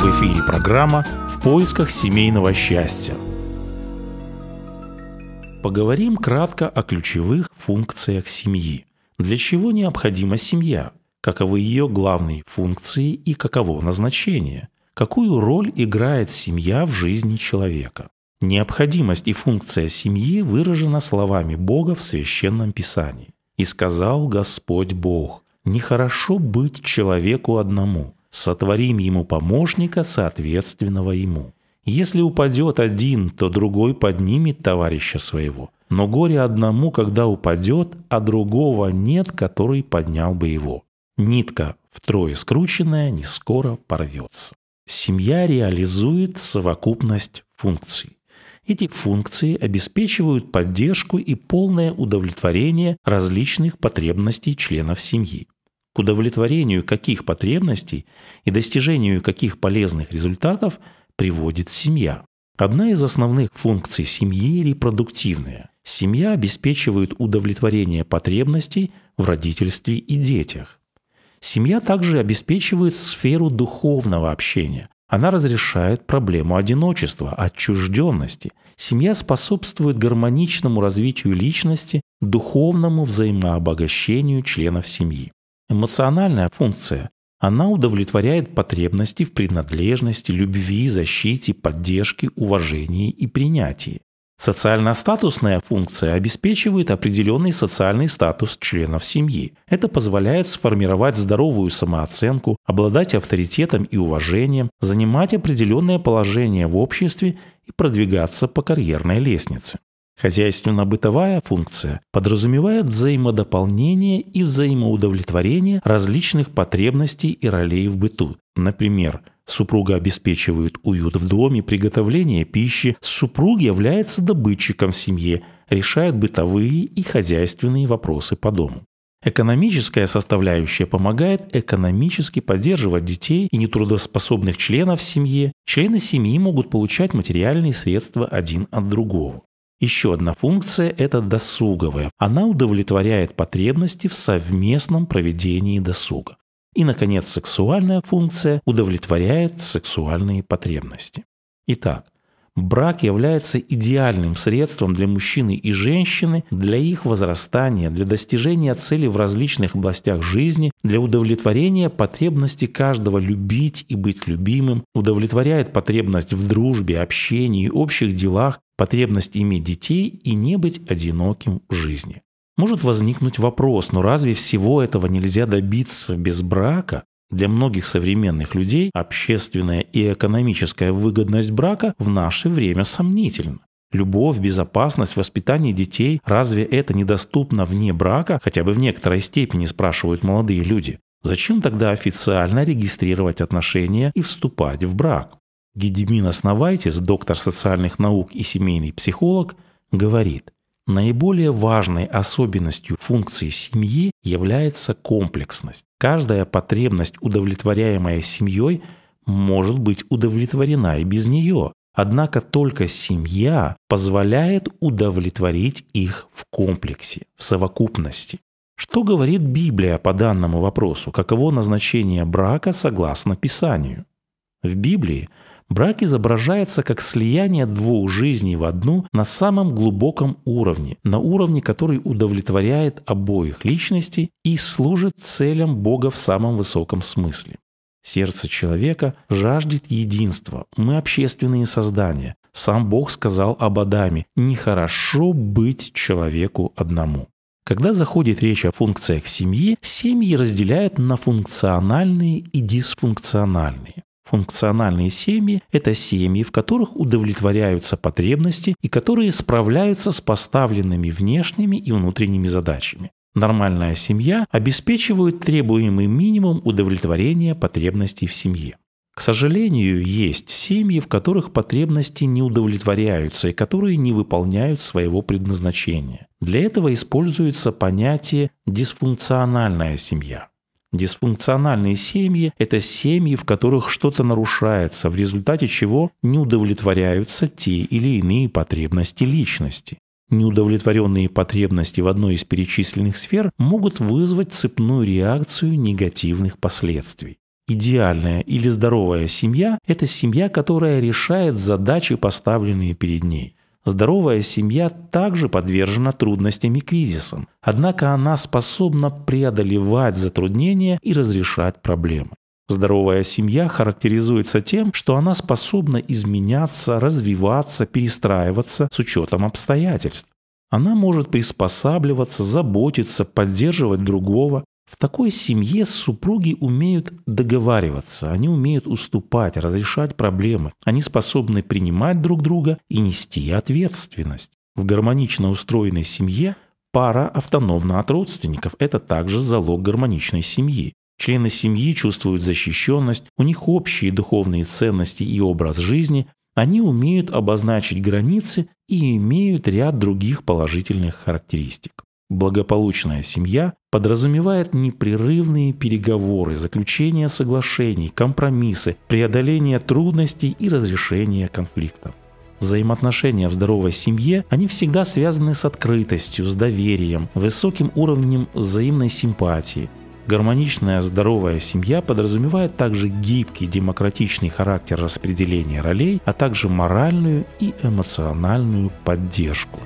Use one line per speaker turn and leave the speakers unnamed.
В эфире программа «В поисках семейного счастья». Поговорим кратко о ключевых функциях семьи. Для чего необходима семья? Каковы ее главные функции и каково назначение? Какую роль играет семья в жизни человека? Необходимость и функция семьи выражена словами Бога в Священном Писании. «И сказал Господь Бог, нехорошо быть человеку одному – сотворим ему помощника, соответственного ему. Если упадет один, то другой поднимет товарища своего. Но горе одному, когда упадет, а другого нет, который поднял бы его. Нитка, втрое скрученная, не скоро порвется. Семья реализует совокупность функций. Эти функции обеспечивают поддержку и полное удовлетворение различных потребностей членов семьи к удовлетворению каких потребностей и достижению каких полезных результатов приводит семья. Одна из основных функций семьи – репродуктивная. Семья обеспечивает удовлетворение потребностей в родительстве и детях. Семья также обеспечивает сферу духовного общения. Она разрешает проблему одиночества, отчужденности. Семья способствует гармоничному развитию личности, духовному взаимообогащению членов семьи. Эмоциональная функция. Она удовлетворяет потребности в принадлежности, любви, защите, поддержке, уважении и принятии. Социально-статусная функция обеспечивает определенный социальный статус членов семьи. Это позволяет сформировать здоровую самооценку, обладать авторитетом и уважением, занимать определенное положение в обществе и продвигаться по карьерной лестнице. Хозяйственно-бытовая функция подразумевает взаимодополнение и взаимоудовлетворение различных потребностей и ролей в быту. Например, супруга обеспечивает уют в доме, приготовление пищи, супруг является добытчиком в семье, решает бытовые и хозяйственные вопросы по дому. Экономическая составляющая помогает экономически поддерживать детей и нетрудоспособных членов семьи. Члены семьи могут получать материальные средства один от другого. Еще одна функция – это досуговая. Она удовлетворяет потребности в совместном проведении досуга. И, наконец, сексуальная функция удовлетворяет сексуальные потребности. Итак, Брак является идеальным средством для мужчины и женщины, для их возрастания, для достижения цели в различных областях жизни, для удовлетворения потребности каждого любить и быть любимым, удовлетворяет потребность в дружбе, общении, общих делах, потребность иметь детей и не быть одиноким в жизни. Может возникнуть вопрос, но разве всего этого нельзя добиться без брака? Для многих современных людей общественная и экономическая выгодность брака в наше время сомнительна. Любовь, безопасность, воспитание детей – разве это недоступно вне брака, хотя бы в некоторой степени, спрашивают молодые люди? Зачем тогда официально регистрировать отношения и вступать в брак? Гедемина Сновайтис, доктор социальных наук и семейный психолог, говорит – Наиболее важной особенностью функции семьи является комплексность. Каждая потребность, удовлетворяемая семьей, может быть удовлетворена и без нее. Однако только семья позволяет удовлетворить их в комплексе, в совокупности. Что говорит Библия по данному вопросу? Каково назначение брака согласно Писанию? В Библии – Брак изображается как слияние двух жизней в одну на самом глубоком уровне, на уровне, который удовлетворяет обоих личностей и служит целям Бога в самом высоком смысле. Сердце человека жаждет единства, мы общественные создания. Сам Бог сказал об Адаме «нехорошо быть человеку одному». Когда заходит речь о функциях семьи, семьи разделяют на функциональные и дисфункциональные. Функциональные семьи – это семьи, в которых удовлетворяются потребности и которые справляются с поставленными внешними и внутренними задачами. Нормальная семья обеспечивает требуемый минимум удовлетворения потребностей в семье. К сожалению, есть семьи, в которых потребности не удовлетворяются и которые не выполняют своего предназначения. Для этого используется понятие «дисфункциональная семья». Дисфункциональные семьи – это семьи, в которых что-то нарушается, в результате чего не удовлетворяются те или иные потребности личности. Неудовлетворенные потребности в одной из перечисленных сфер могут вызвать цепную реакцию негативных последствий. Идеальная или здоровая семья – это семья, которая решает задачи, поставленные перед ней. Здоровая семья также подвержена трудностям и кризисам, однако она способна преодолевать затруднения и разрешать проблемы. Здоровая семья характеризуется тем, что она способна изменяться, развиваться, перестраиваться с учетом обстоятельств. Она может приспосабливаться, заботиться, поддерживать другого, в такой семье супруги умеют договариваться, они умеют уступать, разрешать проблемы, они способны принимать друг друга и нести ответственность. В гармонично устроенной семье пара автономна от родственников, это также залог гармоничной семьи. Члены семьи чувствуют защищенность, у них общие духовные ценности и образ жизни, они умеют обозначить границы и имеют ряд других положительных характеристик. Благополучная семья подразумевает непрерывные переговоры, заключение соглашений, компромиссы, преодоление трудностей и разрешение конфликтов. Взаимоотношения в здоровой семье, они всегда связаны с открытостью, с доверием, высоким уровнем взаимной симпатии. Гармоничная здоровая семья подразумевает также гибкий демократичный характер распределения ролей, а также моральную и эмоциональную поддержку.